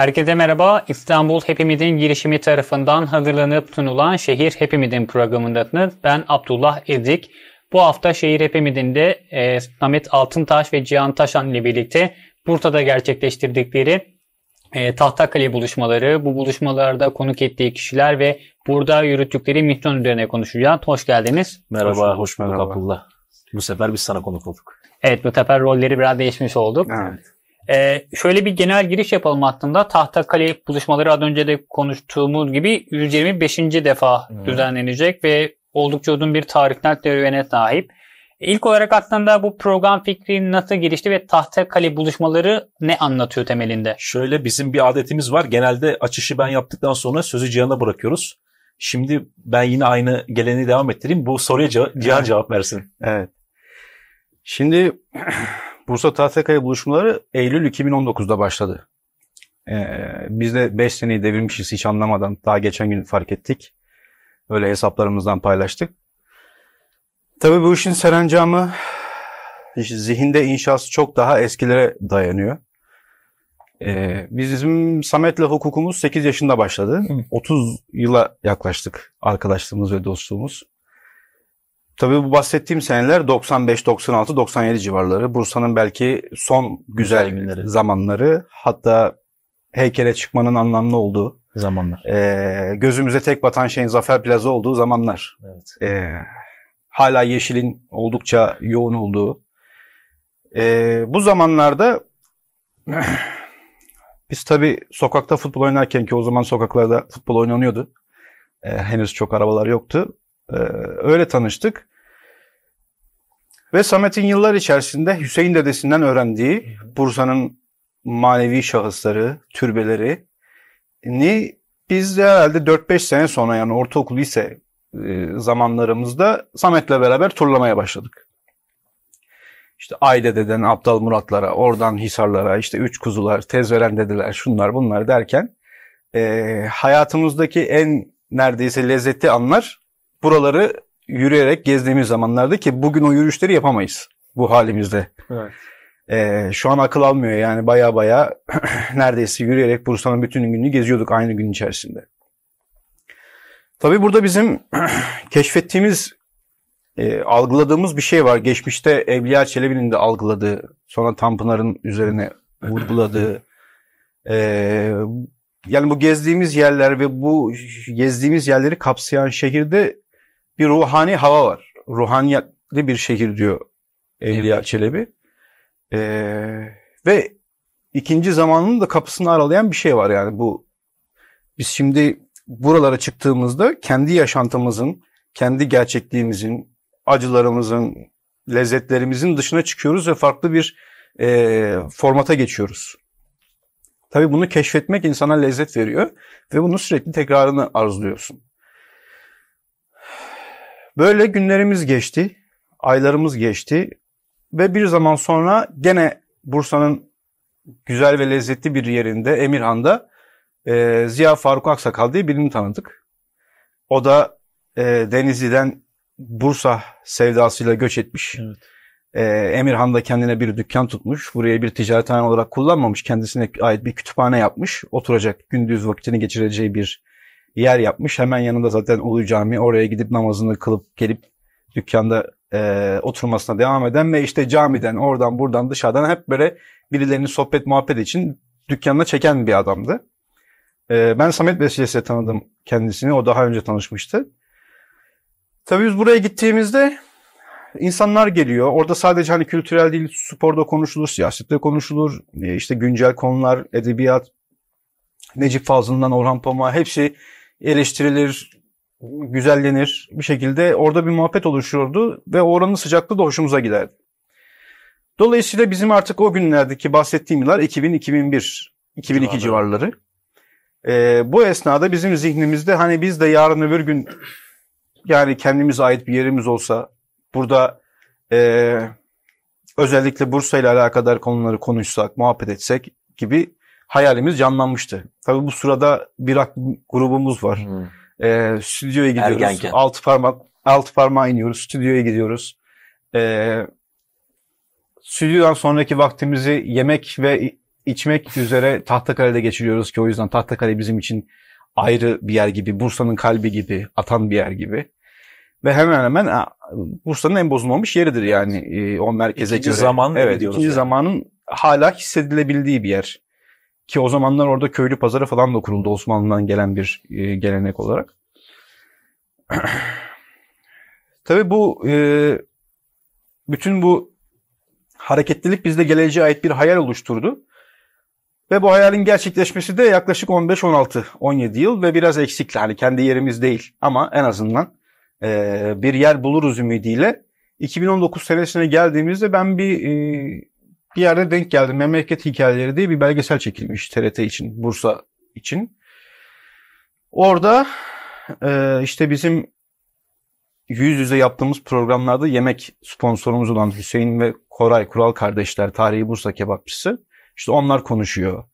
Herkese merhaba. İstanbul Hepimizin girişimi tarafından hazırlanıp sunulan Şehir Hepimizin programındasınız. Ben Abdullah Ezik. Bu hafta Şehir Hepimizinde de e, Samet Altıntaş ve Cihan Taşan ile birlikte Bursa'da gerçekleştirdikleri e, Tahtakale buluşmaları, bu buluşmalarda konuk ettiği kişiler ve burada yürüttükleri misyon üzerine konuşacağız. Hoş geldiniz. Merhaba, hoş, bulduk Abdullah. Bu sefer biz sana konuk olduk. Evet, bu sefer rolleri biraz değişmiş olduk. Evet. Ee, şöyle bir genel giriş yapalım aslında. Tahta kale buluşmaları az önce de konuştuğumuz gibi 125. defa hmm. düzenlenecek ve oldukça uzun bir tarihten serüvene sahip. İlk olarak aslında bu program fikri nasıl gelişti ve tahta kale buluşmaları ne anlatıyor temelinde? Şöyle bizim bir adetimiz var. Genelde açışı ben yaptıktan sonra sözü Cihan'a bırakıyoruz. Şimdi ben yine aynı geleni devam ettireyim. Bu soruya Cihan cevap versin. Evet. Şimdi Bursa Tahtakale buluşmaları Eylül 2019'da başladı. Ee, biz de 5 seneyi devirmişiz hiç anlamadan. Daha geçen gün fark ettik. Öyle hesaplarımızdan paylaştık. Tabii bu işin serencamı zihinde inşası çok daha eskilere dayanıyor. Ee, bizim Samet'le hukukumuz 8 yaşında başladı. Hı. 30 yıla yaklaştık arkadaşlığımız ve dostluğumuz. Tabii bu bahsettiğim seneler 95, 96, 97 civarları. Bursa'nın belki son güzel, güzel günleri. zamanları. Hatta heykele çıkmanın anlamlı olduğu zamanlar. E, gözümüze tek batan şeyin Zafer Plaza olduğu zamanlar. Evet. E, hala yeşilin oldukça yoğun olduğu. E, bu zamanlarda biz tabii sokakta futbol oynarken ki o zaman sokaklarda futbol oynanıyordu. E, henüz çok arabalar yoktu. E, öyle tanıştık. Ve Samet'in yıllar içerisinde Hüseyin dedesinden öğrendiği Bursa'nın manevi şahısları, türbeleri ni biz de herhalde 4-5 sene sonra yani ortaokul ise e, zamanlarımızda Samet'le beraber turlamaya başladık. İşte Ayde deden Abdal Muratlara, oradan Hisarlara, işte Üç Kuzular, Tezveren dediler, şunlar bunlar derken e, hayatımızdaki en neredeyse lezzetli anlar buraları yürüyerek gezdiğimiz zamanlarda ki bugün o yürüyüşleri yapamayız bu halimizde. Evet. Ee, şu an akıl almıyor yani baya baya neredeyse yürüyerek Bursa'nın bütün gününü geziyorduk aynı gün içerisinde. Tabii burada bizim keşfettiğimiz, e, algıladığımız bir şey var. Geçmişte Evliya Çelebi'nin de algıladığı, sonra Tanpınar'ın üzerine vurguladığı. E, yani bu gezdiğimiz yerler ve bu gezdiğimiz yerleri kapsayan şehirde bir ruhani hava var. Ruhaniyetli bir şehir diyor Evliya evet. Çelebi. Ee, ve ikinci zamanın da kapısını aralayan bir şey var yani bu. Biz şimdi buralara çıktığımızda kendi yaşantımızın, kendi gerçekliğimizin, acılarımızın, lezzetlerimizin dışına çıkıyoruz ve farklı bir e, formata geçiyoruz. Tabii bunu keşfetmek insana lezzet veriyor ve bunu sürekli tekrarını arzuluyorsun. Böyle günlerimiz geçti, aylarımız geçti ve bir zaman sonra gene Bursa'nın güzel ve lezzetli bir yerinde Emirhan'da e, Ziya Faruk Aksakal diye birini tanıdık. O da e, Denizli'den Bursa sevdasıyla göç etmiş. Evet. E, Emirhan da kendine bir dükkan tutmuş. Buraya bir ticarethane olarak kullanmamış. Kendisine ait bir kütüphane yapmış. Oturacak gündüz vakitini geçireceği bir yer yapmış. Hemen yanında zaten Ulu Cami. Oraya gidip namazını kılıp gelip dükkanda e, oturmasına devam eden ve işte camiden oradan buradan dışarıdan hep böyle birilerinin sohbet muhabbet için dükkanına çeken bir adamdı. E, ben Samet vesilesiyle tanıdım kendisini. O daha önce tanışmıştı. Tabii biz buraya gittiğimizde insanlar geliyor. Orada sadece hani kültürel değil, sporda konuşulur, siyasette konuşulur. E, işte güncel konular, edebiyat, Necip Fazıl'dan Orhan Pamuk'a hepsi eleştirilir, güzellenir bir şekilde orada bir muhabbet oluşuyordu ve oranın sıcaklığı da hoşumuza giderdi. Dolayısıyla bizim artık o günlerdeki bahsettiğim yıllar 2000-2001, 2002 Civarı. civarları. Ee, bu esnada bizim zihnimizde hani biz de yarın öbür gün yani kendimize ait bir yerimiz olsa burada e, özellikle Bursa ile alakadar konuları konuşsak, muhabbet etsek gibi hayalimiz canlanmıştı. Tabii bu sırada bir grubumuz var. Hmm. Ee, stüdyoya gidiyoruz. Ergenken. Altı parmak altı parmağa iniyoruz. Stüdyoya gidiyoruz. Ee, stüdyodan sonraki vaktimizi yemek ve içmek üzere Tahtakale'de geçiriyoruz ki o yüzden Tahtakale bizim için ayrı bir yer gibi, Bursa'nın kalbi gibi, atan bir yer gibi. Ve hemen hemen Bursa'nın en bozulmamış yeridir yani ee, o merkeze ikinci göre. zaman evet, gidiyoruz. İkinci yani. zamanın hala hissedilebildiği bir yer. Ki o zamanlar orada köylü pazarı falan da kuruldu Osmanlı'dan gelen bir e, gelenek olarak. Tabii bu e, bütün bu hareketlilik bizde geleceğe ait bir hayal oluşturdu. Ve bu hayalin gerçekleşmesi de yaklaşık 15-16-17 yıl ve biraz eksikli. Hani kendi yerimiz değil ama en azından e, bir yer buluruz ümidiyle. 2019 senesine geldiğimizde ben bir bir yerde denk geldim. Memleket Hikayeleri diye bir belgesel çekilmiş TRT için, Bursa için. Orada e, işte bizim yüz yüze yaptığımız programlarda yemek sponsorumuz olan Hüseyin ve Koray Kural kardeşler, Tarihi Bursa Kebapçısı. İşte onlar konuşuyor.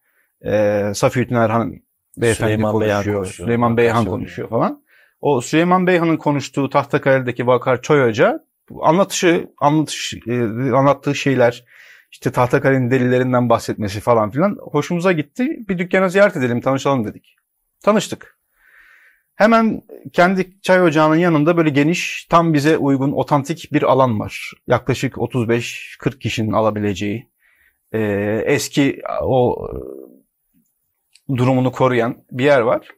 E, Safiye Erhan beyefendi Süleyman konuşuyor. konuşuyor. Süleyman Beyhan konuşuyor falan. O Süleyman Beyhan'ın konuştuğu Tahtakale'deki Vakar Çoy Hoca anlatışı, anlatış, e, anlattığı şeyler, işte Tahtakale'nin delillerinden bahsetmesi falan filan hoşumuza gitti. Bir dükkanı ziyaret edelim, tanışalım dedik. Tanıştık. Hemen kendi çay ocağının yanında böyle geniş, tam bize uygun, otantik bir alan var. Yaklaşık 35-40 kişinin alabileceği, e, eski o durumunu koruyan bir yer var.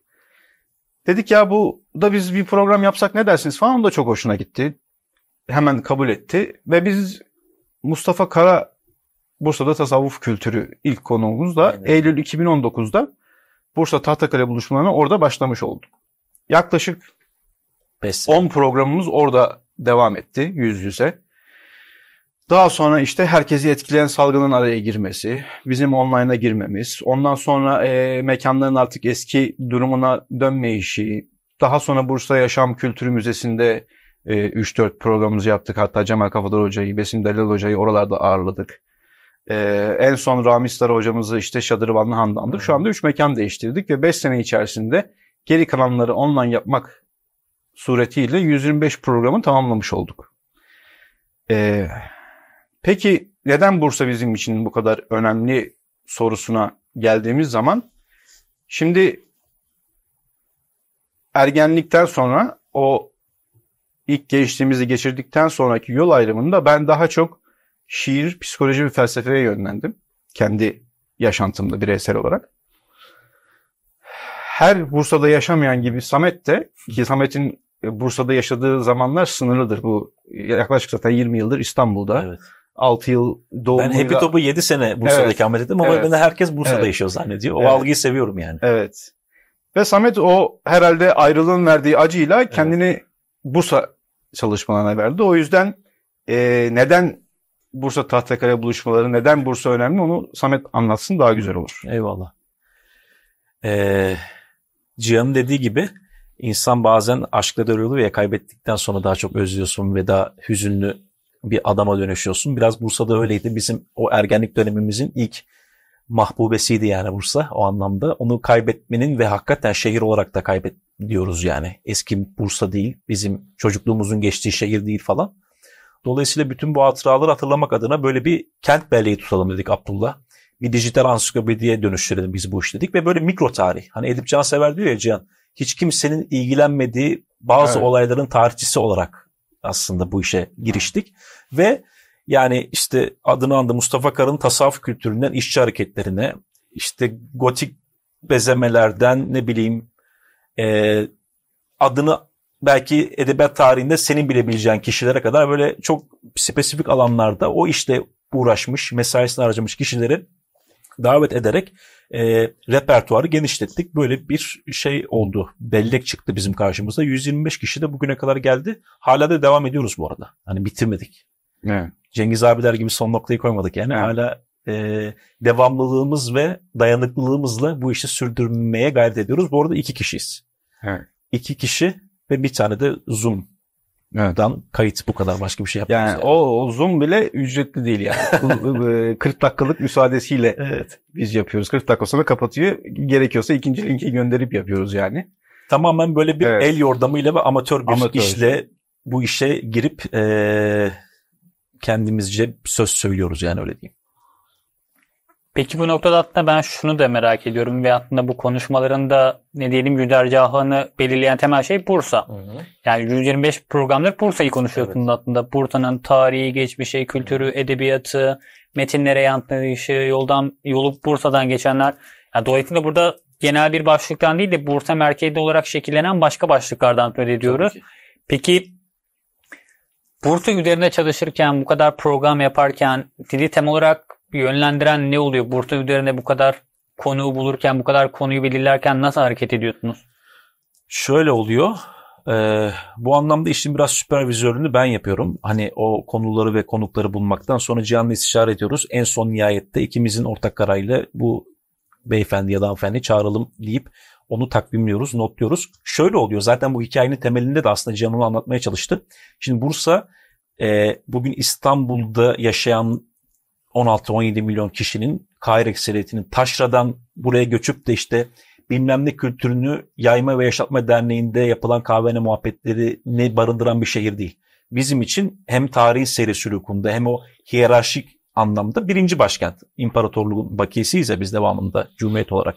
Dedik ya bu da biz bir program yapsak ne dersiniz falan da çok hoşuna gitti. Hemen kabul etti ve biz Mustafa Kara Bursa'da tasavvuf kültürü ilk konuğumuz da evet. Eylül 2019'da Bursa Tahtakale buluşmalarına orada başlamış olduk. Yaklaşık Besin. 10 programımız orada devam etti yüz yüze. Daha sonra işte herkesi etkileyen salgının araya girmesi, bizim online'a girmemiz, ondan sonra e, mekanların artık eski durumuna dönmeyişi, daha sonra Bursa Yaşam Kültür Müzesi'nde e, 3-4 programımızı yaptık. Hatta Cemal Kafadar Hoca'yı, Besim Delil Hoca'yı oralarda ağırladık. Ee, en son Rami hocamızı işte Şadırvan'la handandık. Şu anda 3 mekan değiştirdik ve 5 sene içerisinde geri kalanları online yapmak suretiyle 125 programı tamamlamış olduk. Ee, peki neden Bursa bizim için bu kadar önemli sorusuna geldiğimiz zaman şimdi ergenlikten sonra o ilk geçtiğimizi geçirdikten sonraki yol ayrımında ben daha çok şiir, psikoloji ve felsefeye yönlendim. Kendi yaşantımda bireysel olarak. Her Bursa'da yaşamayan gibi Samet de, ki Samet'in e, Bursa'da yaşadığı zamanlar sınırlıdır. Bu e, yaklaşık zaten 20 yıldır İstanbul'da. Evet. 6 yıl doğumuyla... Ben Happy Top'u 7 sene Bursa'da evet. ikamet ettim ama evet. beni herkes Bursa'da evet. yaşıyor zannediyor. O evet. algıyı seviyorum yani. Evet. Ve Samet o herhalde ayrılığın verdiği acıyla kendini evet. Bursa çalışmalarına verdi. O yüzden e, neden Bursa Tahtakale buluşmaları neden Bursa önemli onu Samet anlatsın daha güzel olur. Eyvallah. Ee, Cihan'ın dediği gibi insan bazen aşkla dönülür ve kaybettikten sonra daha çok özlüyorsun ve daha hüzünlü bir adama dönüşüyorsun. Biraz Bursa'da öyleydi. Bizim o ergenlik dönemimizin ilk mahbubesiydi yani Bursa o anlamda. Onu kaybetmenin ve hakikaten şehir olarak da kaybet diyoruz yani. Eski Bursa değil, bizim çocukluğumuzun geçtiği şehir değil falan. Dolayısıyla bütün bu hatıraları hatırlamak adına böyle bir kent belleği tutalım dedik Abdullah. Bir dijital ansiklopediye dönüştürelim biz bu iş dedik ve böyle mikro tarih. Hani Edip Cansever diyor ya Cihan, hiç kimsenin ilgilenmediği bazı evet. olayların tarihçisi olarak aslında bu işe giriştik. Ve yani işte adını andı Mustafa Kar'ın tasavvuf kültüründen işçi hareketlerine, işte gotik bezemelerden ne bileyim e, adını belki edebiyat tarihinde senin bilebileceğin kişilere kadar böyle çok spesifik alanlarda o işte uğraşmış, mesaisini harcamış kişileri davet ederek e, repertuarı genişlettik. Böyle bir şey oldu. Bellek çıktı bizim karşımıza. 125 kişi de bugüne kadar geldi. Hala da devam ediyoruz bu arada. Hani bitirmedik. Evet. Cengiz abiler gibi son noktayı koymadık yani. Evet. Hala e, devamlılığımız ve dayanıklılığımızla bu işi sürdürmeye gayret ediyoruz. Bu arada iki kişiyiz. Evet. İki kişi ve bir tane de Zoom Evet. kayıt bu kadar başka bir şey yapmıyoruz. Yani, yani. O, o Zoom bile ücretli değil yani. 40 e, dakikalık müsaadesiyle evet. biz yapıyoruz. 40 dakika sonra kapatıyor. Gerekiyorsa ikinci linki gönderip yapıyoruz yani. Tamamen böyle bir evet. el yordamıyla ve amatör bir amatör. işle bu işe girip e, kendimizce söz söylüyoruz yani öyle diyeyim. Peki bu noktada aslında ben şunu da merak ediyorum ve aslında bu konuşmalarında ne diyelim güdergahını belirleyen temel şey Bursa. Hı hı. Yani 125 programdır Bursa'yı konuşuyorsun evet. aslında. Bursa'nın tarihi, geçmişi, kültürü, edebiyatı, metinlere yansıtışı, yoldan yolup Bursa'dan geçenler. Yani dolayısıyla burada genel bir başlıktan değil de Bursa merkezli olarak şekillenen başka başlıklardan söz ediyoruz. Peki Bursa üzerine çalışırken, bu kadar program yaparken dili temel olarak yönlendiren ne oluyor? Bursa üzerinde bu kadar konuyu bulurken, bu kadar konuyu belirlerken nasıl hareket ediyorsunuz? Şöyle oluyor. Ee, bu anlamda işin biraz süpervizörünü ben yapıyorum. Hani o konuları ve konukları bulmaktan sonra Cihan'la istişare ediyoruz. En son nihayette ikimizin ortak kararıyla bu beyefendi ya da hanımefendi çağıralım deyip onu takvimliyoruz, notluyoruz. Şöyle oluyor zaten bu hikayenin temelinde de aslında Cihan onu anlatmaya çalıştı. Şimdi Bursa e, bugün İstanbul'da yaşayan 16-17 milyon kişinin Kahir ekseriyetinin taşradan buraya göçüp de işte bilmem ne kültürünü yayma ve yaşatma derneğinde yapılan muhabbetleri ne barındıran bir şehir değil. Bizim için hem tarihin seyri sülükünde hem o hiyerarşik anlamda birinci başkent. İmparatorluğun bakiyesi ise biz devamında Cumhuriyet olarak.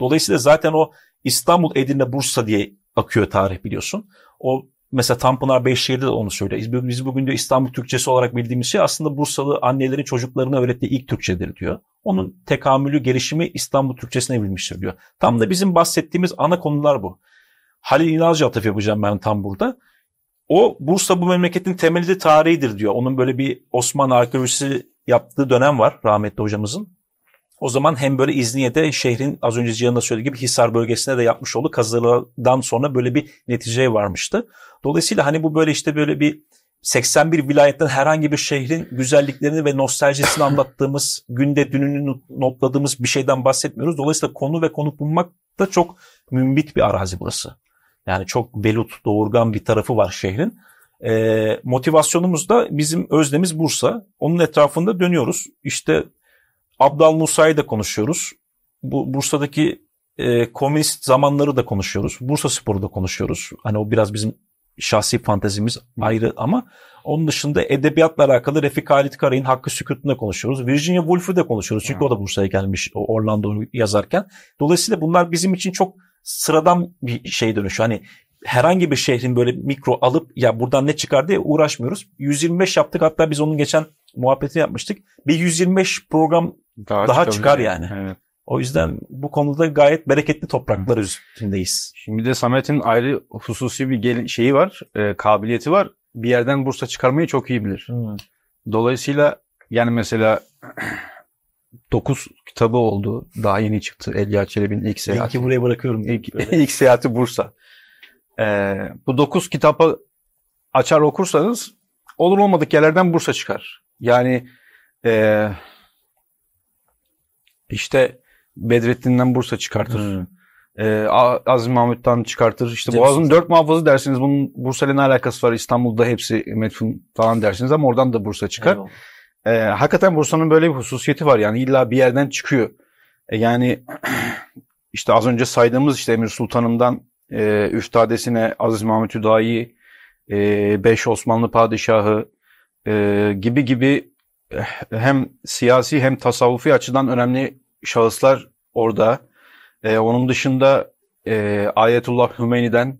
Dolayısıyla zaten o İstanbul, Edirne, Bursa diye akıyor tarih biliyorsun. O Mesela Tanpınar Beyşehir'de de onu söylüyor. Biz bugün diyor İstanbul Türkçesi olarak bildiğimiz şey aslında Bursalı annelerin çocuklarına öğrettiği ilk Türkçedir diyor. Onun tekamülü, gelişimi İstanbul Türkçesine evrilmiştir diyor. Tam da bizim bahsettiğimiz ana konular bu. Halil İnalcı atıf yapacağım ben tam burada. O Bursa bu memleketin temeli de tarihidir diyor. Onun böyle bir Osmanlı arkeolojisi yaptığı dönem var rahmetli hocamızın. O zaman hem böyle İzniye'de şehrin az önce Cihan'ın da söylediği gibi Hisar bölgesine de yapmış olduğu kazılardan sonra böyle bir neticeye varmıştı. Dolayısıyla hani bu böyle işte böyle bir 81 vilayetten herhangi bir şehrin güzelliklerini ve nostaljisini anlattığımız, günde dününü notladığımız bir şeyden bahsetmiyoruz. Dolayısıyla konu ve konuk bulmak da çok mümbit bir arazi burası. Yani çok belut, doğurgan bir tarafı var şehrin. Ee, motivasyonumuz da bizim özlemiz Bursa. Onun etrafında dönüyoruz. İşte Abdal Musa'yı da konuşuyoruz. Bu Bursa'daki e, komünist zamanları da konuşuyoruz. Bursa Spor'u da konuşuyoruz. Hani o biraz bizim şahsi fantezimiz ayrı ama onun dışında edebiyatla alakalı Refik Halit Karay'ın Hakkı Sükut'unu konuşuyoruz. Virginia Woolf'u da konuşuyoruz. Çünkü hmm. o da Bursa'ya gelmiş Orlando'yu yazarken. Dolayısıyla bunlar bizim için çok sıradan bir şey dönüşüyor. Hani herhangi bir şehrin böyle mikro alıp ya buradan ne çıkar diye uğraşmıyoruz. 125 yaptık hatta biz onun geçen muhabbeti yapmıştık. Bir 125 program daha, daha çıkar yani. Evet. O yüzden bu konuda gayet bereketli topraklar üstündeyiz. Şimdi de Samet'in ayrı hususi bir gel- şeyi var, e, kabiliyeti var. Bir yerden bursa çıkarmayı çok iyi bilir. Hmm. Dolayısıyla yani mesela 9 kitabı oldu. Daha yeni çıktı Elia Çelebi'nin ilk seyahati. Linki buraya bırakıyorum. İlk, ilk seyahati Bursa. Ee, bu 9 kitabı açar okursanız olur olmadık yerlerden Bursa çıkar. Yani e, işte Bedrettin'den Bursa çıkartır. Hmm. E, Azim Mahmut'tan çıkartır. İşte Cemsiz. Boğaz'ın dört muhafızı dersiniz. Bunun Bursa'yla ne alakası var? İstanbul'da hepsi metfun falan dersiniz ama oradan da Bursa çıkar. E, hakikaten Bursa'nın böyle bir hususiyeti var. Yani illa bir yerden çıkıyor. E, yani işte az önce saydığımız işte Emir Sultan'ından e, Üftadesine Aziz Mahmut Hüdayi, e, Beş Osmanlı Padişahı, e, gibi gibi hem siyasi hem tasavvufi açıdan önemli şahıslar orada. E, onun dışında e, Ayetullah Hümeyni'den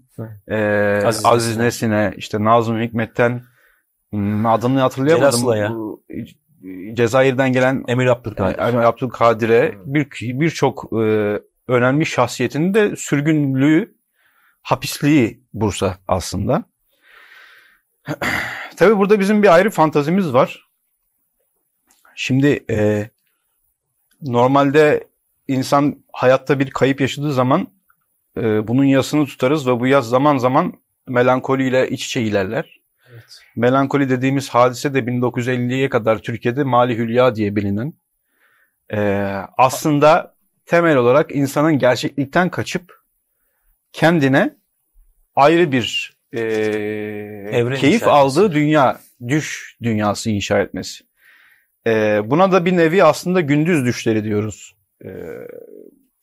e, Aziz, Aziz Nesin'e, işte Nazım Hikmet'ten hmm, adını hatırlayamadım. Ya. Cezayir'den gelen Emir Abdülkadir. E, Emir Abdülkadir'e hmm. bir birçok e, önemli şahsiyetinin de sürgünlüğü, hapisliği Bursa aslında. Tabii burada bizim bir ayrı fantazimiz var. Şimdi e, normalde insan hayatta bir kayıp yaşadığı zaman e, bunun yasını tutarız ve bu yaz zaman zaman melankoliyle iç içe ilerler. Evet. Melankoli dediğimiz hadise de 1950'ye kadar Türkiye'de mali hülya diye bilinen e, aslında temel olarak insanın gerçeklikten kaçıp kendine ayrı bir e, keyif aldığı dünya, düş dünyası inşa etmesi. E, buna da bir nevi aslında gündüz düşleri diyoruz. E,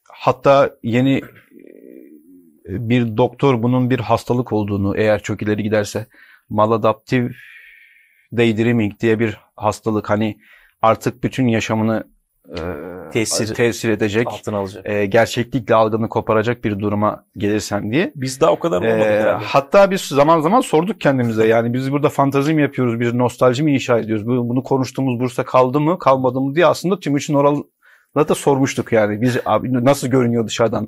hatta yeni bir doktor bunun bir hastalık olduğunu eğer çok ileri giderse maladaptive daydreaming diye bir hastalık hani artık bütün yaşamını tesir, tesir edecek, altına alacak. E, gerçeklikle algını koparacak bir duruma gelirsen diye. Biz daha o kadar olmadık. E, hatta biz zaman zaman sorduk kendimize yani biz burada fantazi mi yapıyoruz, bir nostalji mi inşa ediyoruz? Bunu konuştuğumuz Bursa kaldı mı, kalmadı mı diye aslında Timuçin Oral'la da sormuştuk yani. Biz abi nasıl görünüyor dışarıdan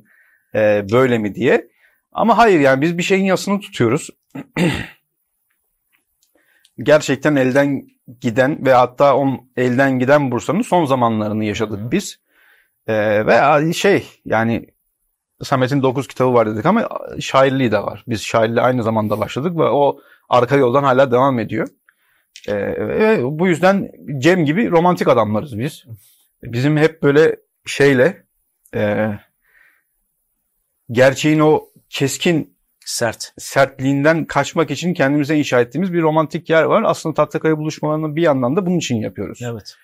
e, böyle mi diye. Ama hayır yani biz bir şeyin yasını tutuyoruz. Gerçekten elden giden ve hatta on, elden giden Bursa'nın son zamanlarını yaşadık biz. E, ve şey yani Samet'in 9 kitabı var dedik ama şairliği de var. Biz şairliği aynı zamanda başladık ve o arka yoldan hala devam ediyor. E, ve bu yüzden Cem gibi romantik adamlarız biz. Bizim hep böyle şeyle e, gerçeğin o keskin Sert. Sertliğinden kaçmak için kendimize inşa ettiğimiz bir romantik yer var. Aslında Tahtakaya buluşmalarını bir yandan da bunun için yapıyoruz. Evet.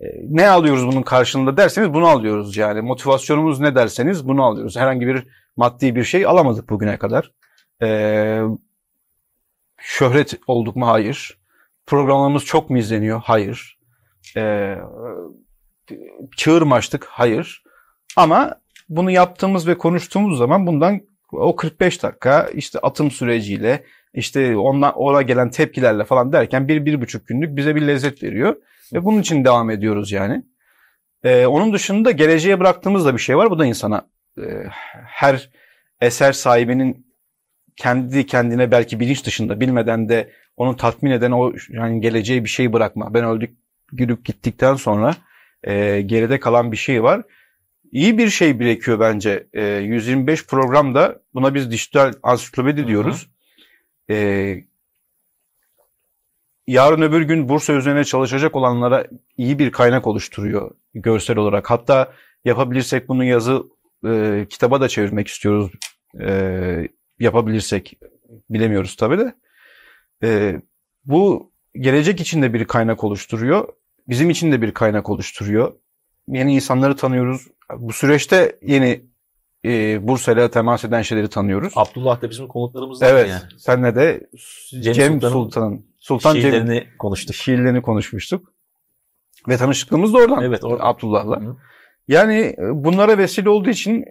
Ee, ne alıyoruz bunun karşılığında derseniz bunu alıyoruz yani. Motivasyonumuz ne derseniz bunu alıyoruz. Herhangi bir maddi bir şey alamadık bugüne kadar. Ee, şöhret olduk mu? Hayır. Programlarımız çok mu izleniyor? Hayır. Ee, çığır mı açtık? Hayır. Ama bunu yaptığımız ve konuştuğumuz zaman bundan o 45 dakika işte atım süreciyle işte ona ona gelen tepkilerle falan derken bir, bir buçuk günlük bize bir lezzet veriyor. Ve bunun için devam ediyoruz yani. Ee, onun dışında geleceğe bıraktığımız da bir şey var. Bu da insana e, her eser sahibinin kendi kendine belki bilinç dışında bilmeden de onu tatmin eden o yani geleceğe bir şey bırakma. Ben öldük gülüp gittikten sonra e, geride kalan bir şey var iyi bir şey birikiyor bence. E, ee, 125 programda buna biz dijital ansiklopedi diyoruz. E, yarın öbür gün Bursa üzerine çalışacak olanlara iyi bir kaynak oluşturuyor görsel olarak. Hatta yapabilirsek bunu yazı e, kitaba da çevirmek istiyoruz. E, yapabilirsek bilemiyoruz tabii de. E, bu gelecek için de bir kaynak oluşturuyor. Bizim için de bir kaynak oluşturuyor. Yeni insanları tanıyoruz. Bu süreçte yeni e, Bursa'yla temas eden şeyleri tanıyoruz. Abdullah da bizim konuklarımızdan evet, yani. Evet. Senle de Cem, Cem Sultan'ın Sultan, Sultan şiirlerini Cem, konuştuk. Şiirlerini konuşmuştuk. Ve tanışıklığımız da oradan. Evet, oradan. Abdullah'la. Hı. Yani e, bunlara vesile olduğu için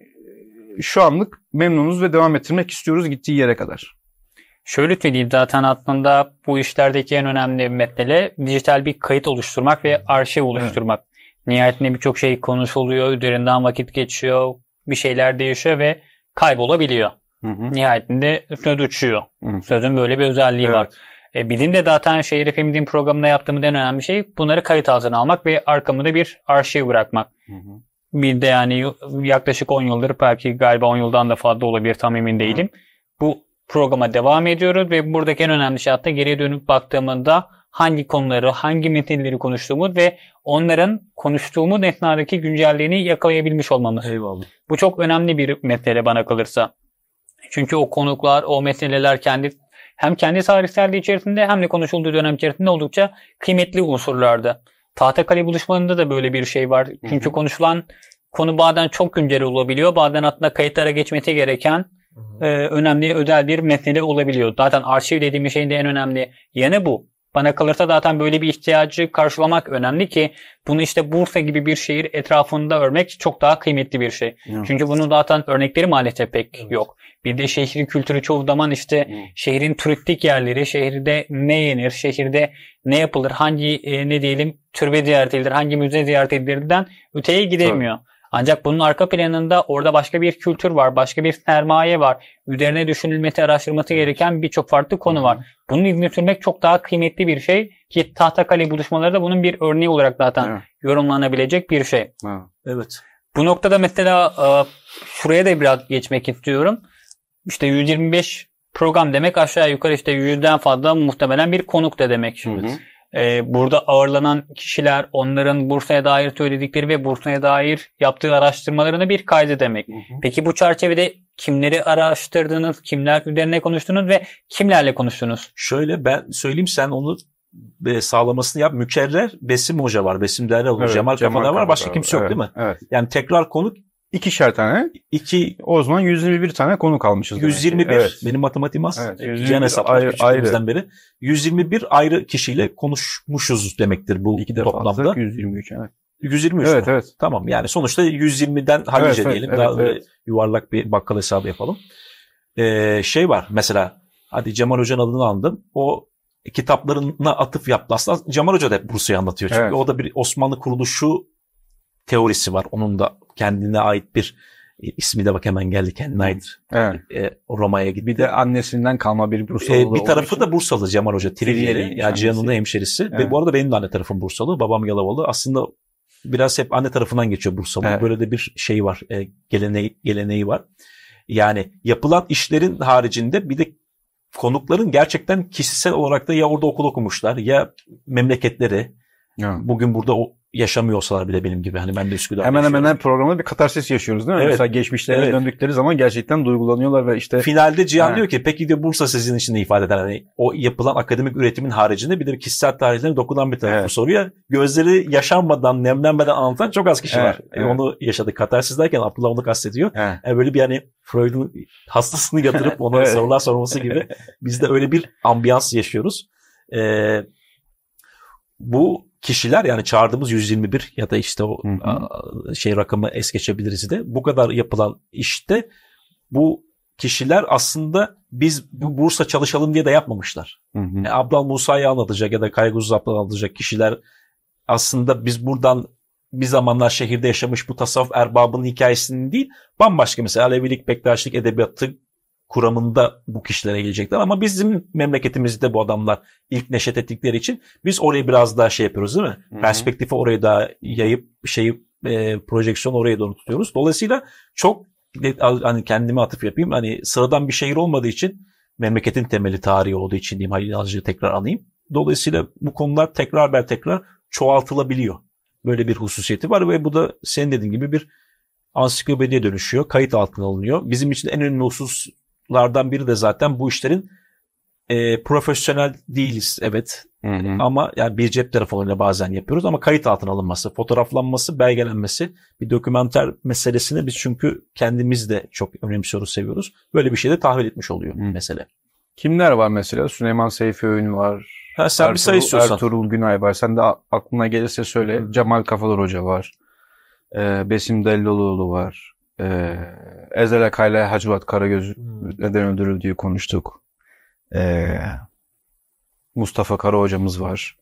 e, şu anlık memnunuz ve devam ettirmek istiyoruz gittiği yere kadar. Şöyle söyleyeyim zaten aslında bu işlerdeki en önemli metnele dijital bir kayıt oluşturmak ve arşiv oluşturmak. Evet. Nihayetinde birçok şey konuşuluyor, üzerinden vakit geçiyor, bir şeyler değişiyor ve kaybolabiliyor. Hı hı. Nihayetinde söz uçuyor. Hı. Sözün böyle bir özelliği evet. var. E, bizim de zaten Şehir efendim Din programında yaptığımız en önemli şey bunları kayıt altına almak ve arkamda bir arşiv bırakmak. Hı hı. Bir de yani yaklaşık 10 yıldır belki galiba 10 yıldan da fazla olabilir tam emin değilim. Hı. Bu programa devam ediyoruz ve buradaki en önemli şey hatta geriye dönüp baktığımda hangi konuları, hangi metinleri konuştuğumuz ve onların konuştuğumuz esnadaki güncelliğini yakalayabilmiş olmamız. Eyvallah. Bu çok önemli bir mesele bana kalırsa. Çünkü o konuklar, o meseleler kendi hem kendi tarihselliği içerisinde hem de konuşulduğu dönem içerisinde oldukça kıymetli unsurlardı. Tahtakale buluşmalarında da böyle bir şey var. Çünkü konuşulan konu bazen çok güncel olabiliyor. Bazen hatta kayıtlara geçmesi gereken E, önemli özel bir mesele olabiliyor. Zaten arşiv dediğim şeyin de en önemli yanı bu. Bana kalırsa zaten böyle bir ihtiyacı karşılamak önemli ki bunu işte Bursa gibi bir şehir etrafında örmek çok daha kıymetli bir şey. Evet. Çünkü bunun zaten örnekleri maalesef pek evet. yok. Bir de şehri kültürü çoğu zaman işte evet. şehrin turistik yerleri, şehirde ne yenir, şehirde ne yapılır, hangi e, ne diyelim türbe ziyaretidir, hangi müze ziyaret edilirden öteye gidemiyor. Evet. Ancak bunun arka planında orada başka bir kültür var, başka bir sermaye var. Üzerine düşünülmesi, araştırması gereken birçok farklı konu var. Bunun izini sürmek çok daha kıymetli bir şey ki Tahtakale buluşmaları da bunun bir örneği olarak zaten evet. yorumlanabilecek bir şey. Evet. Bu noktada mesela e, şuraya da biraz geçmek istiyorum. İşte 125 program demek aşağı yukarı işte 100'den fazla muhtemelen bir konuk da demek şimdi. Hı hı. Ee, burada ağırlanan kişiler onların Bursa'ya dair söyledikleri ve Bursa'ya dair yaptığı araştırmalarını bir kaydı demek. Peki bu çerçevede kimleri araştırdınız, kimler üzerine konuştunuz ve kimlerle konuştunuz? Şöyle ben söyleyeyim sen onu e, sağlamasını yap. Mükerrer Besim Hoca var. Besim Derler evet, Cemal, Cemal Kafadar var. Başka kimse yok evet, değil mi? Evet. Yani tekrar konuk İkişer tane. İki, o zaman 121 tane konu kalmışız. 121. Evet. Benim matematiğim az. Evet, 121, ee, Can hesaplar küçüklüğümüzden beri. 121 ayrı kişiyle konuşmuşuz demektir bu İki toplamda. 123 evet. 123 evet, mi? evet. Tamam yani sonuçta 120'den hallice evet, diyelim. Evet, Daha evet. yuvarlak bir bakkal hesabı yapalım. Ee, şey var mesela hadi Cemal Hoca'nın adını andım. O kitaplarına atıf yaptı. Aslında Cemal Hoca da hep Bursa'yı anlatıyor. Çünkü evet. o da bir Osmanlı kuruluşu teorisi var. Onun da kendine ait bir e, ismi de bak hemen geldi kendine ait. Evet. E, Roma'ya gitti. Bir de annesinden kalma bir Bursalı. E, bir tarafı da Bursalı Cemal Hoca. Trilyeri. Ya Cihan'ın hemşerisi. Evet. Ve bu arada benim de anne tarafım Bursalı. Babam Yalavalı. Aslında biraz hep anne tarafından geçiyor Bursalı. Evet. Böyle de bir şey var. E, geleneği, geleneği var. Yani yapılan işlerin haricinde bir de konukların gerçekten kişisel olarak da ya orada okul okumuşlar ya memleketleri Evet. Bugün burada o yaşamıyorsalar bile benim gibi. Hani ben de Üsküdar'da Hemen yaşıyorum. hemen her programda bir katarsis yaşıyoruz değil mi? Evet. Mesela geçmişlerine evet. döndükleri zaman gerçekten duygulanıyorlar ve işte... Finalde Cihan ha. diyor ki peki de Bursa sizin için de ifade eder. Yani o yapılan akademik üretimin haricinde bir de kişisel tarihlerine dokunan bir tarafı evet. soruyor. Gözleri yaşanmadan, nemlenmeden anlatan çok az kişi evet. var. E, evet. E onu yaşadık. Katarsis derken Abdullah onu kastediyor. Evet. Yani böyle bir hani Freud'un hastasını yatırıp ona evet. sorular sorması gibi biz de öyle bir ambiyans yaşıyoruz. Ee, bu kişiler yani çağırdığımız 121 ya da işte o hı hı. şey rakamı es geçebiliriz de bu kadar yapılan işte bu kişiler aslında biz bu Bursa çalışalım diye de yapmamışlar. Hı Yani e, Abdal Musa'yı anlatacak ya da Kaygusuz Abdal anlatacak kişiler aslında biz buradan bir zamanlar şehirde yaşamış bu tasavvuf erbabının hikayesinin değil bambaşka mesela Alevilik, Bektaşlık edebiyatı kuramında bu kişilere gelecekler. Ama bizim memleketimizde bu adamlar ilk neşet ettikleri için biz orayı biraz daha şey yapıyoruz değil mi? Hı-hı. Perspektifi oraya daha yayıp şeyi e, projeksiyon oraya doğru tutuyoruz. Dolayısıyla çok hani kendime atıp yapayım. Hani sıradan bir şehir olmadığı için memleketin temeli tarihi olduğu için diyeyim. Hayır azıcık tekrar anayım. Dolayısıyla bu konular tekrar ber tekrar çoğaltılabiliyor. Böyle bir hususiyeti var ve bu da senin dediğin gibi bir ansiklopediye dönüşüyor. Kayıt altına alınıyor. Bizim için en önemli husus lardan biri de zaten bu işlerin e, profesyonel değiliz evet. Hı hı. Ama yani bir cep telefonuyla bazen yapıyoruz ama kayıt altına alınması, fotoğraflanması, belgelenmesi bir dokümenter meselesini biz çünkü kendimiz de çok önemsiyoruz, seviyoruz. Böyle bir şey de tahvil etmiş oluyor hı. mesele. Kimler var mesela? Süleyman Seyfi Öğün var. Ha, sen Ertuğrul, bir say istiyorsan. Ertuğrul Günay var. Sen de aklına gelirse söyle. Hı. Cemal Kafalar Hoca var. Ee, Besim Delloğlu var. Ee, Ezel Akay'la Hacivat Karagöz hmm. neden öldürüldüğü konuştuk. Ee, Mustafa Kara hocamız var.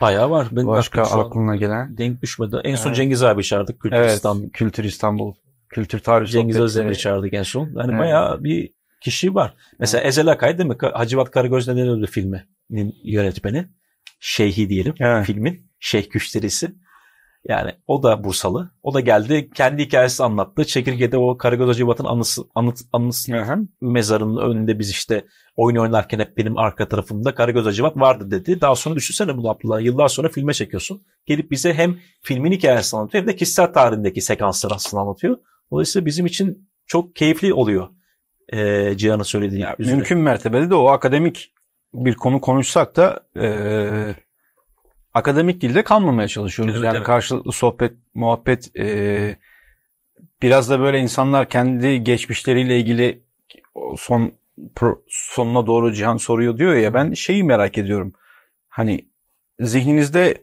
Bayağı var. Benim Başka aklına gelen. Denk düşmedi. En son Cengiz abi çağırdık. Kültür evet, İstanbul. Kültür İstanbul. Kültür Tarih Cengiz Özdemir'i çağırdık en son. Yani evet. bayağı bir kişi var. Mesela evet. Ezel Akay değil mi? Hacivat Karagöz neden öldü filminin yönetmeni. Şeyhi diyelim evet. filmin. Şeyh Güçlerisi. Yani o da Bursalı. O da geldi kendi hikayesini anlattı. Çekirge'de o Karagöz Hacivat'ın anısı, anıt, anısı mezarının önünde biz işte oyun oynarken hep benim arka tarafımda Karagöz Hacivat vardı dedi. Daha sonra düşünsene bunu Abdullah. Yıllar sonra filme çekiyorsun. Gelip bize hem filmin hikayesini anlatıyor hem de kişisel tarihindeki sekansları aslında anlatıyor. Dolayısıyla bizim için çok keyifli oluyor. Ee, Cihan'ın söylediği ya, Mümkün mertebede de o akademik bir konu konuşsak da e, akademik dilde kalmamaya çalışıyoruz. Evet, yani evet. karşılıklı sohbet, muhabbet e, biraz da böyle insanlar kendi geçmişleriyle ilgili son pro, sonuna doğru Cihan soruyor diyor ya ben şeyi merak ediyorum. Hani zihninizde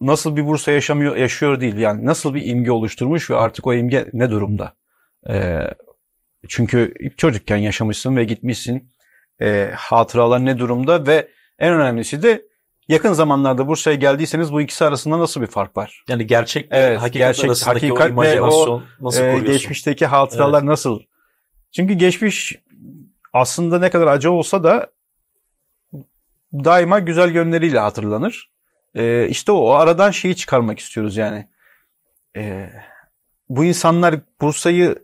nasıl bir Bursa yaşamıyor yaşıyor değil yani nasıl bir imge oluşturmuş ve artık o imge ne durumda? E, çünkü çocukken yaşamışsın ve gitmişsin. E, hatıralar ne durumda ve en önemlisi de Yakın zamanlarda Bursa'ya geldiyseniz bu ikisi arasında nasıl bir fark var? Yani gerçek evet, hakikat gerçek, arasındaki hakikat o imajinasyon o, nasıl e, Geçmişteki hatıralar evet. nasıl? Çünkü geçmiş aslında ne kadar acı olsa da daima güzel yönleriyle hatırlanır. E, işte o, o aradan şeyi çıkarmak istiyoruz yani. E, bu insanlar Bursa'yı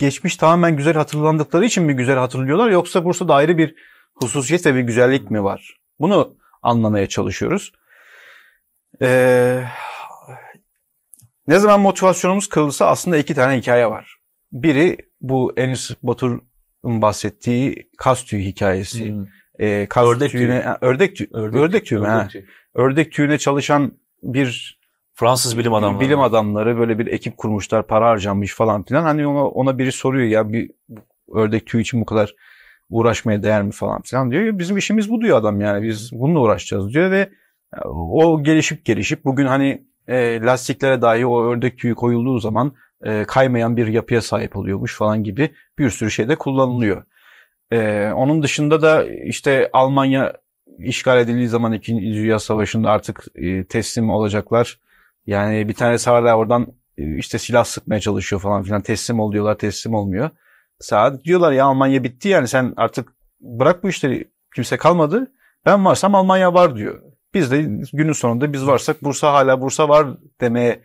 geçmiş tamamen güzel hatırlandıkları için mi güzel hatırlıyorlar yoksa Bursa'da ayrı bir hususiyet ve bir güzellik mi var? Bunu anlamaya çalışıyoruz. Ee, ne zaman motivasyonumuz kırılırsa aslında iki tane hikaye var. Biri bu Enis Batur'un bahsettiği kas tüyü hikayesi. Hmm. Ee, kas ördek tüyüne, tüyü. Ördek, tüy, ördek, ördek tüyü. Ördek, tüyü, ördek tüyüne çalışan bir Fransız bilim adamları. Bilim adamları böyle bir ekip kurmuşlar, para harcanmış falan filan. Hani ona, ona biri soruyor ya bir ördek tüyü için bu kadar uğraşmaya değer mi falan filan diyor. Bizim işimiz bu diyor adam yani biz bununla uğraşacağız diyor ve o gelişip gelişip bugün hani e, lastiklere dahi o ördek tüyü koyulduğu zaman e, kaymayan bir yapıya sahip oluyormuş falan gibi bir sürü şeyde kullanılıyor. E, onun dışında da işte Almanya işgal edildiği zaman 2. Dünya Savaşı'nda artık e, teslim olacaklar. Yani bir tanesi hala oradan e, işte silah sıkmaya çalışıyor falan filan teslim oluyorlar teslim olmuyor. Saat diyorlar ya Almanya bitti yani sen artık bırak bu işleri kimse kalmadı. Ben varsam Almanya var diyor. Biz de günün sonunda biz varsak Bursa hala Bursa var demeye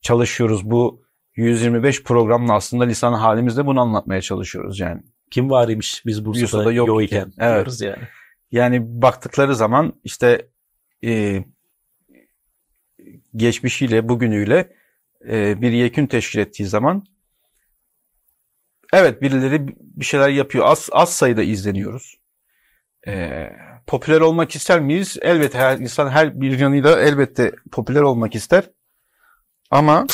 çalışıyoruz. Bu 125 programla aslında lisan halimizde bunu anlatmaya çalışıyoruz yani. Kim var imiş biz Bursa'da, Bursa'da yok, yok iken evet. diyoruz yani. Yani baktıkları zaman işte e, geçmişiyle bugünüyle e, bir yekün teşkil ettiği zaman evet birileri bir şeyler yapıyor. Az, az sayıda izleniyoruz. Ee, popüler olmak ister miyiz? Elbette her insan her bir yanıyla elbette popüler olmak ister. Ama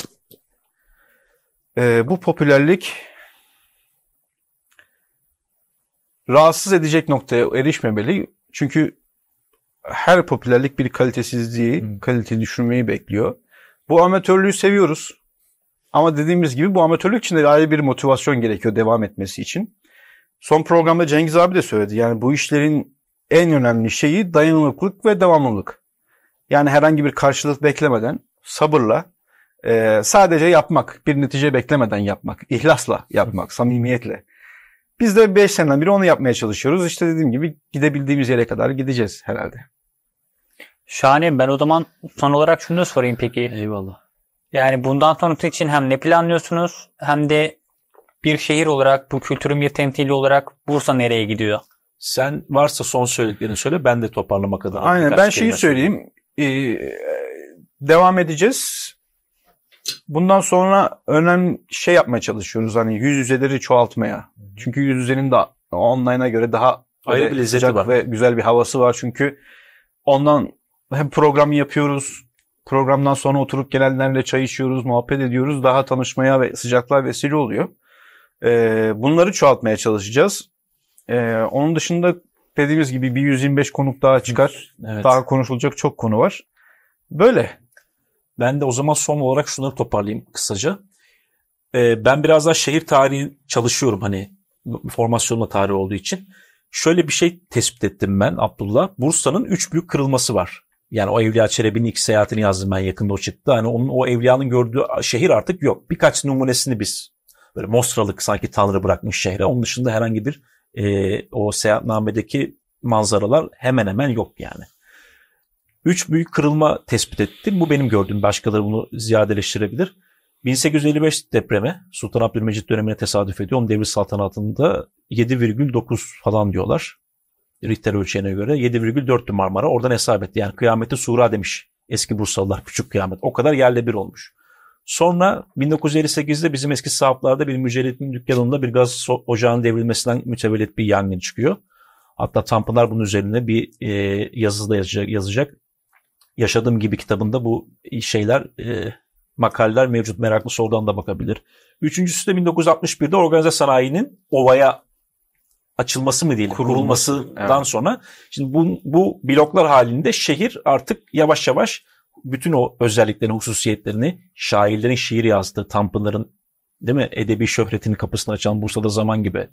e, bu popülerlik rahatsız edecek noktaya erişmemeli. Çünkü her popülerlik bir kalitesizliği, hmm. kalite düşürmeyi bekliyor. Bu amatörlüğü seviyoruz. Ama dediğimiz gibi bu amatörlük için de ayrı bir motivasyon gerekiyor devam etmesi için. Son programda Cengiz abi de söyledi. Yani bu işlerin en önemli şeyi dayanıklılık ve devamlılık. Yani herhangi bir karşılık beklemeden, sabırla, e, sadece yapmak, bir netice beklemeden yapmak, ihlasla yapmak, samimiyetle. Biz de 5 seneden beri onu yapmaya çalışıyoruz. İşte dediğim gibi gidebildiğimiz yere kadar gideceğiz herhalde. Şahane. Ben o zaman son olarak şunu da sorayım peki. Eyvallah. Yani bundan sonrası için hem ne planlıyorsunuz hem de bir şehir olarak bu kültürün bir temsili olarak Bursa nereye gidiyor? Sen varsa son söylediklerini söyle ben de toparlamak adına. Aynen ben şeyi söyleyeyim. Ee, devam edeceğiz. Bundan sonra önemli şey yapmaya çalışıyoruz hani yüz yüzeleri çoğaltmaya. Çünkü yüz yüzenin de online'a göre daha ayrı bir lezzeti var. ve güzel bir havası var çünkü ondan hem program yapıyoruz programdan sonra oturup gelenlerle çay içiyoruz, muhabbet ediyoruz. Daha tanışmaya ve sıcaklığa vesile oluyor. E, bunları çoğaltmaya çalışacağız. E, onun dışında dediğimiz gibi bir 125 konuk daha çıkar. Evet. Daha konuşulacak çok konu var. Böyle. Ben de o zaman son olarak şunları toparlayayım kısaca. Ee, ben biraz daha şehir tarihi çalışıyorum hani formasyonla tarih olduğu için. Şöyle bir şey tespit ettim ben Abdullah. Bursa'nın üç büyük kırılması var. Yani o Evliya Çelebi'nin ilk seyahatini yazdım ben yakında o çıktı. Hani onun o Evliya'nın gördüğü şehir artık yok. Birkaç numunesini biz böyle Mosralık sanki Tanrı bırakmış şehre. Onun dışında herhangi bir e, o seyahatnamedeki manzaralar hemen hemen yok yani. Üç büyük kırılma tespit ettim. Bu benim gördüğüm. Başkaları bunu ziyadeleştirebilir. 1855 depremi Sultan Abdülmecit dönemine tesadüf ediyor. Onun devir saltanatında 7,9 falan diyorlar. Richter ölçeğine göre 7,4'tü Marmara. Oradan hesap etti. Yani kıyameti sura demiş. Eski Bursalılar küçük kıyamet. O kadar yerle bir olmuş. Sonra 1958'de bizim eski sahaplarda bir mücellidin dükkanında bir gaz ocağının devrilmesinden mütevellit bir yangın çıkıyor. Hatta Tanpınar bunun üzerine bir e, yazı da yazacak, yazacak. Yaşadığım gibi kitabında bu şeyler, e, makaleler mevcut. Meraklısı oradan da bakabilir. Üçüncüsü de 1961'de organize sanayinin ovaya açılması mı diyelim kurulması, kurulmasından evet. sonra şimdi bu, bu bloklar halinde şehir artık yavaş yavaş bütün o özelliklerini, hususiyetlerini şairlerin şiir yazdığı, Tanpınar'ın değil mi edebi şöhretini kapısını açan Bursa'da zaman gibi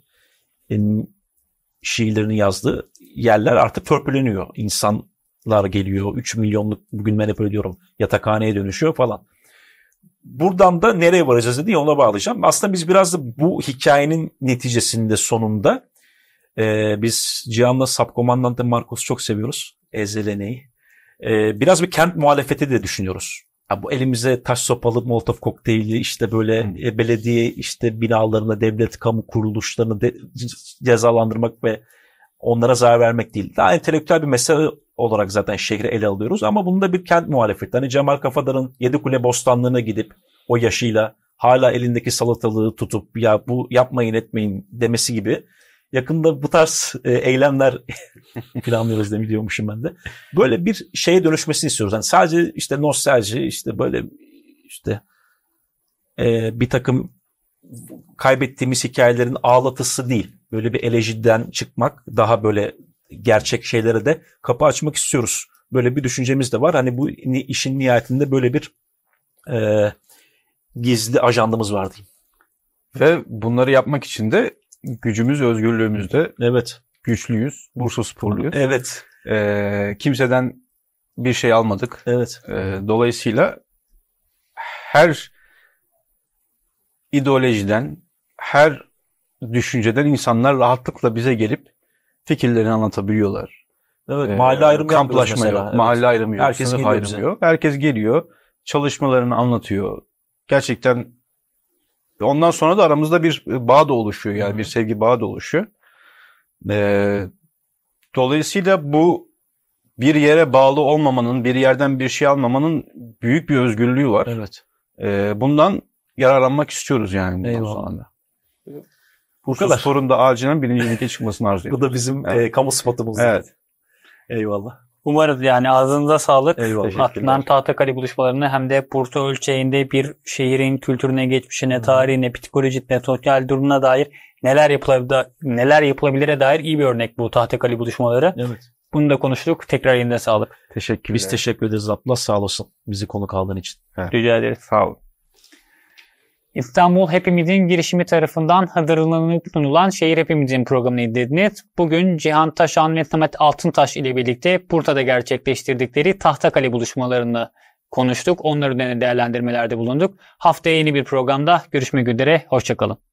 şiirlerini yazdığı yerler artık törpüleniyor. İnsanlar geliyor. 3 milyonluk bugün ben hep öyle diyorum yatakhaneye dönüşüyor falan. Buradan da nereye varacağız diye ona bağlayacağım. Aslında biz biraz da bu hikayenin neticesinde sonunda ee, biz Cihan'la da Marcos'u çok seviyoruz. Ezeleneyi. Ee, biraz bir kent muhalefeti de düşünüyoruz. Ya bu elimize taş sopalı molotof kokteyli işte böyle hmm. belediye işte binalarını, devlet kamu kuruluşlarını de, cezalandırmak ve onlara zarar vermek değil. Daha entelektüel bir mesele olarak zaten şehri ele alıyoruz ama bunun da bir kent muhalefeti. Hani Cemal Kafadar'ın Yedikule Bostanlığı'na gidip o yaşıyla hala elindeki salatalığı tutup ya bu yapmayın etmeyin demesi gibi Yakında bu tarz e, eylemler planlıyoruz demi ben de. Böyle bir şeye dönüşmesini istiyoruz. Yani sadece işte nostalji, işte böyle işte e, bir takım kaybettiğimiz hikayelerin ağlatısı değil. Böyle bir elejiden çıkmak, daha böyle gerçek şeylere de kapı açmak istiyoruz. Böyle bir düşüncemiz de var. Hani bu işin nihayetinde böyle bir e, gizli ajandamız var diyeyim. Ve bunları yapmak için de gücümüz özgürlüğümüzde. Evet. Güçlüyüz. Bursa sporluyuz. Evet. E, kimseden bir şey almadık. Evet. E, dolayısıyla her ideolojiden, her düşünceden insanlar rahatlıkla bize gelip fikirlerini anlatabiliyorlar. Evet, ee, mahalle ayrımı kamplaşma yok, evet. mahalle ayrımı yok, Herkes sınıf ayrımı yok. Herkes geliyor, çalışmalarını anlatıyor. Gerçekten ondan sonra da aramızda bir e, bağ da oluşuyor yani bir sevgi bağı da oluşuyor. Ee, dolayısıyla bu bir yere bağlı olmamanın, bir yerden bir şey almamanın büyük bir özgürlüğü var. Evet. Ee, bundan yararlanmak istiyoruz yani. Eyvallah. Husus sorun da acilen birinci linke çıkmasını arzu ediyorum. bu da bizim evet. e, kamu spotumuz. Evet. Eyvallah. Umarız yani ağzınıza sağlık. Eyvallah. Adnan Tahtakale buluşmalarını hem de Porto ölçeğinde bir şehrin kültürüne, geçmişine, tarihine, psikolojisine, sosyal durumuna dair neler yapılabilir neler yapılabilire dair iyi bir örnek bu Tahtakale buluşmaları. Evet. Bunu da konuştuk. Tekrar yine sağlık. Teşekkür Biz teşekkür ederiz Abdullah. Sağ olasın bizi konuk aldığın için. Rica ederiz. Sağ olun. İstanbul Hepimizin girişimi tarafından hazırlanıp sunulan Şehir Hepimizin programını izlediniz. Bugün Cihan Taşan ve Samet Altıntaş ile birlikte Burta'da gerçekleştirdikleri Tahtakale buluşmalarını konuştuk. Onları değerlendirmelerde bulunduk. Haftaya yeni bir programda görüşmek üzere. Hoşçakalın.